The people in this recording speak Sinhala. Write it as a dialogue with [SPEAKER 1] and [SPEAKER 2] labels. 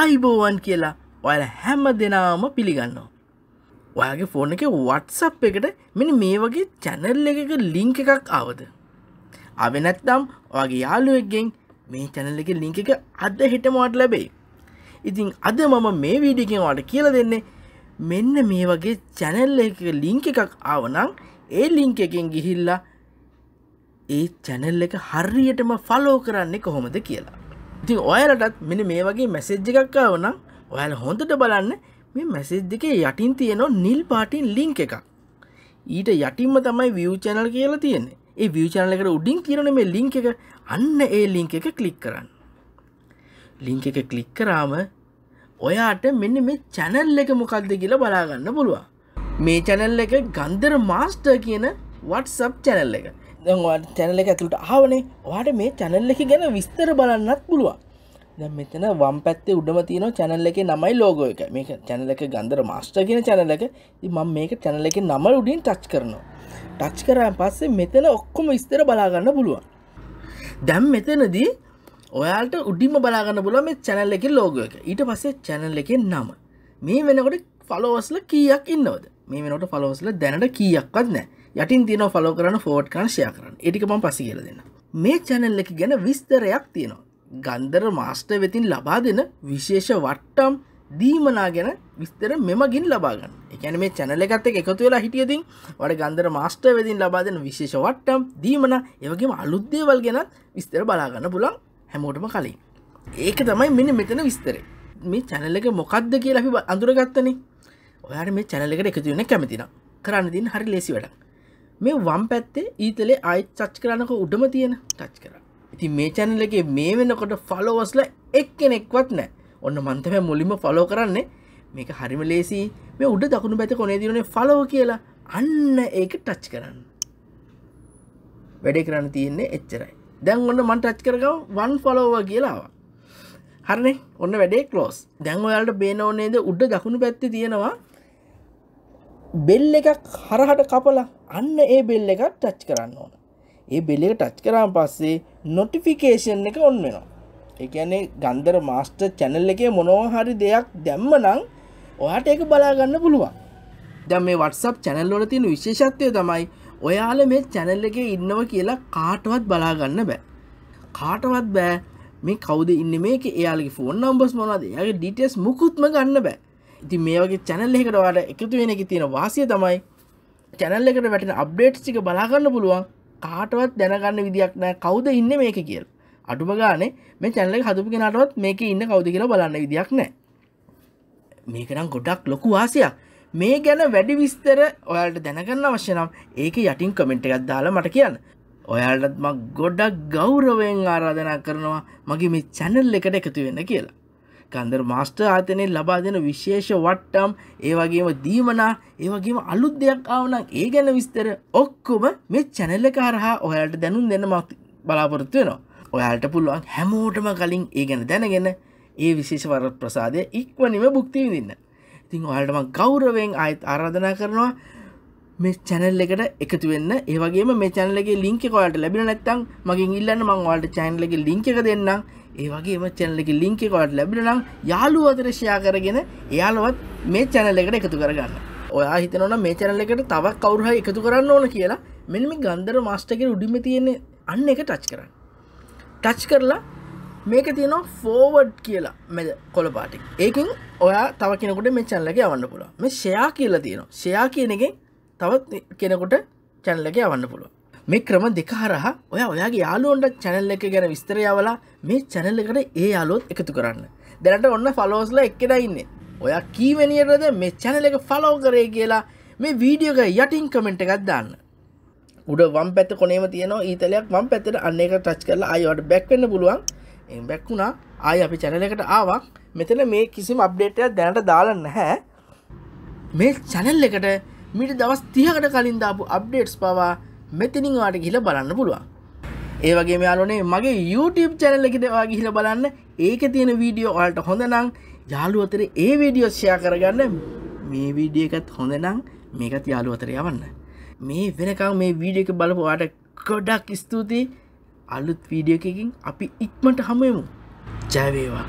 [SPEAKER 1] ආයිබෝවන් කියලා ඔයල හැම දෙනාම පිළිගන්නවා. ඔයාගේ ෆෝන එක වටසප් එකට මෙනි මේ වගේ චැනල් එකක ලිංක එකක් ආවද. අව නැත්නම් ඔගේ යාලුවෙක්ගෙන් මේ චැනල් එක ලිංක එක අද හිටමවාට ලැබෙයි. ඉතින් අද මම මේ වීඩියකෙන් වාට කියල දෙන්නේ මෙන්න මේ වගේ චැනල් එක ලිංක එකක් ආවනං ඒ ලිංක එකෙන් ගිහිල්ලා ඒ චැනල් එක හරියටම ෆලෝ කරන්නේ කොහොමද කියලා. ඉතින් ඔයාලටත් මෙන මේ වගේ මැසෙජ් එකක්කාවනම් ඔයාල හොඳට බලන්න මේ මැසෙජ් එකේ යටින් තියෙනවා නිල් පාටින් ලිංක් එකක් ඊට යටින්ම තමයි වියව් චැනල් කියලා තියෙන්නේ ඒ වියව් චැනල් එකට උඩින් තියෙන මේ ලිංක් එක අන්න ඒ ලිංක් එක ක්ලික් කරන්න ලිංක් එක ක්ලික් කරාම ඔයාට මෙන්න මේ චැනල් එක මොකක්ද කියලා බලාගන්න පුළුවන් මේ චැනල් එක ගන්දර මාස්ටර් කියන වට්සප් චැනල් එක දැන්වාට චැනල එක ඇතුළට ආවනේ වාට මේ චැනල් එක ගැන විස්තර බලන්නත් පුළුවන් දැ මෙතන වම් පැත්තේ උඩම තියන චැනල් එක නමයි ලෝගෝ එක මේක චැනල එක ගන්දර මස්ට කියෙන චැනල එක මං මේක චැනල එක නම උඩින් ටච් කරනවා ටච් කරයන් පස්සේ මෙතන ඔක්කොම විස්තර බලාගන්න පුළුවන් දැම් මෙතනදී ඔයාට උඩිම බලාගන්න පුළුව මේ චැනල් එක ලෝගෝ එක ඊට පස්සේ චැනල් එක නම මේ වෙනකොට ෆලෝස්ල කීයක් ඉන්නවද මේ වෙනට ෆලෝස්ල දැනට කීයක්වත් නෑ යටින් තින ෆලෝ කරන ෆෝට් කංශයා කරන්න එටික පම් පසි කියල දෙන්න මේ චැනල්ල එක ගැන විස්තරයක් තියෙනවා ගන්දර මාස්ට වෙතින් ලබා දෙන විශේෂ වට්ටම් දීමනා ගැන විස්තර මෙමගින් ලබාගන්න එකන මේ චැනල එකත් එකතු වෙලා හිටියතින් වඩ ගන්දර මාස්ට වෙදින් ලබාදන විශේෂ වට්ටම් දීමන ඒවගේම අලුද්දේවල් ගැන විස්තර බලාගන්න පුලන් හැමෝටම කලින් ඒක තමයි මෙන්න මෙතන විස්තර මේ චැනල එක මොකක්ද කියලා අපි අඳුරගත්තන ඔයාට මේ චැනල එකට එකතු වෙන කැමතින කරන්න දින් හරි ලෙසි වැඩක් මේ වම් පැත්තේ ඊතලේ අයි චච් කරනක උඩම තියෙන ටච් කර ඉති මේ චැනල එක මේ වෙනකොට ෆලෝවස්ල එක් කෙනෙක්වත් නෑ ඔන්න මන්තම මුලිම ෆලෝ කරන්නේ මේක හරිම ලේසි මේ උඩ දකුණු පැත කොනේ දිරනේ ෆලෝ කියලා අන්න ඒක ටච් කරන්න වැඩේ කරන්න තියෙන්නේ එච්චරයි දැන් ඔන්න මන් ටච් කරගව වන් ෆලෝව කියලාවා හරනේ ඔන්න වැඩේ කලෝස් දැන් ඔයාලට බේනෝනේද උඩ දකුණු පැත්ති තියෙනවා බෙල් එකක් හරහට කපලා අන්න ඒ බෙල් එකක් ටච් කරන්න ඕන ඒ බෙල්ල එක ටච් කරාම් පස්සේ නොටිෆිකේෂන් එක ඔන්න වෙනවා එකන්නේ ගන්දර මාස්ටර් චැනල් එකේ මොනෝහරි දෙයක් දැම්ම නං ඔයාට ඒක බලාගන්න පුළුවන් දැම් මේ වටසප් චැනල්ලොල තියෙන විශේෂත්වය තමයි ඔයාල මේ චැනල් එක ඉන්නව කියලා කාටවත් බලාගන්න බෑ කාටවත් බෑ මේ කවුද ඉන්න මේක එයාලගේ ෆෝන් නම්බස් මොනද එයාගේ ඩිටස් මුකුත්ම ගන්න බෑ ඉති මේ වගේ චැනල් එකට වාට එකතු වෙන එක තියෙන වාසිය තමයි චැනල් එකට වැටෙන අප්ඩේට්ස් ටික බලාගන්න පුළුවන් කාටවත් දැනගන්න විදියක් නෑ කවුද ඉන්න මේක කියල් අඩුම ගානේ මේ චැනල හදුපු කෙනටවත් මේක ඉන්න කවුද කියලා බලන්න විදියක් නෑ මේකනම් ගොඩක් ලොකු වාසියක් මේ ගැන වැඩි විස්තර ඔයාට දැනගන්න අවශ්‍යනම් ඒක යටින් කමෙන්ට් එකත් දාලා මට කියන්න ඔයාලටත් මක් ගොඩක් ගෞරවයෙන් ආරාධනා කරනවා මගේ මේ චැනල් එකට එකතු වෙන්න කියලා කන්දර මස්ට ආතනෙන් ලබා දෙන විශේෂ වට්ටම් ඒවගේම දීමනා ඒවගේම අලුත් දෙයක් ආවනම් ඒ ගැන විස්තර ඔක්කොම මේ චැනල්ල කාරහා ඔයාට දැනුම් දෙන්න මත් බලාපොරොත්තු වෙනවා ඔයාට පුළුවන් හැමෝටම කලින් ඒ ගැන දැනගෙන ඒ විශේෂ වර ප්‍රසාදය ඉක්වනිම බුක්ති විඳන්න ඉතින් ඔයාටම ගෞරවෙන් අයත් ආරාධනා කරනවා මේ චැනල් එකට එකතු වෙන්න ඒවගේ මේ චැනලගේ ලින්ක කොලට ලැබෙන නැත්තං මගින් ඉල්ලන්න මං වාට චැන්ලගේ ලිංක දෙන්නම් ඒවගේම චැනලෙක ලිංකෙකවට ලැබිලනම් යාලු අදරශයා කරගෙන එයාලවත් මේ චැනල එකට එකතු කරගන්න ඔයා හිතනොන මේ චැනල එකට තවක් කවරුහ එකතු කරන්න ඕන කියලා මෙනම ගන්දර මස්ටකෙන් උඩිම තියෙන්නේ අන්න එක ටච් කරන්න ටච් කරලා මේක තියෙනවා ෆෝවඩ් කියලා මෙද කොළපාටි ඒකින් ඔයා තව කෙනකුට මේ චැනලක අවන්න පුළුව මේ ෂයා කියලා තියෙනවා ෂයා කියන එකෙන් තවත් කෙනකුට චැනලක අවන්න පුළුව මේ ක්‍රම දෙක හරහා ඔය ඔයාගේ යාලුවන්ට චැනල් එක ගැන විස්තරයවලා මේ චැනල්ලකට ඒ යාලුවොත් එකතු කරන්න දැනට ඔන්න ෆලෝස්ල එක්කෙන ඉන්න ඔයා කීවැනිියටද මේ චැනල එක ෆලෝ කරේ කියලා මේ වීඩියෝක යටින් කමෙන්ට් එකත් දාන්න උඩ වම් පැත කොනේම තියනවා ඊතලයක් වම් පැතට අන්න එක ටච් කරලා අයවට බැක්වෙන්න පුළුවන් එ බැක්වුණා ආය අපි චැනලකට ආවක් මෙතන මේ කිසිම අප්ඩේටයක් දැනට දාලන්න හැ මේ චැනල් එකට මිට දවස් තිහකට කලින් දාපු අප්ඩේට්ස් පවා මෙතිනින් වාට ගිහිල බලන්න පුළුවන් ඒවගේ මෙයාලනේ මගේ YouTube චැනල් එකට වා ගිහිල බලන්න ඒක තියෙන වීඩියෝ වලට හොඳනම් යාළුවෝ අතර ඒ වීඩියෝ ෂෙයා කරගන්න මේ වීඩියෝ එකත් හොඳනම් මේකත් යාළුවෝ අතර යවන්න මේ වෙනකම් මේ වීඩියෝ එක බලපු වාට ගොඩක් ස්තුතියි අලුත් වීඩියෝ එකකින් අපි ඉක්මනට හමු වෙමු ජය වේවා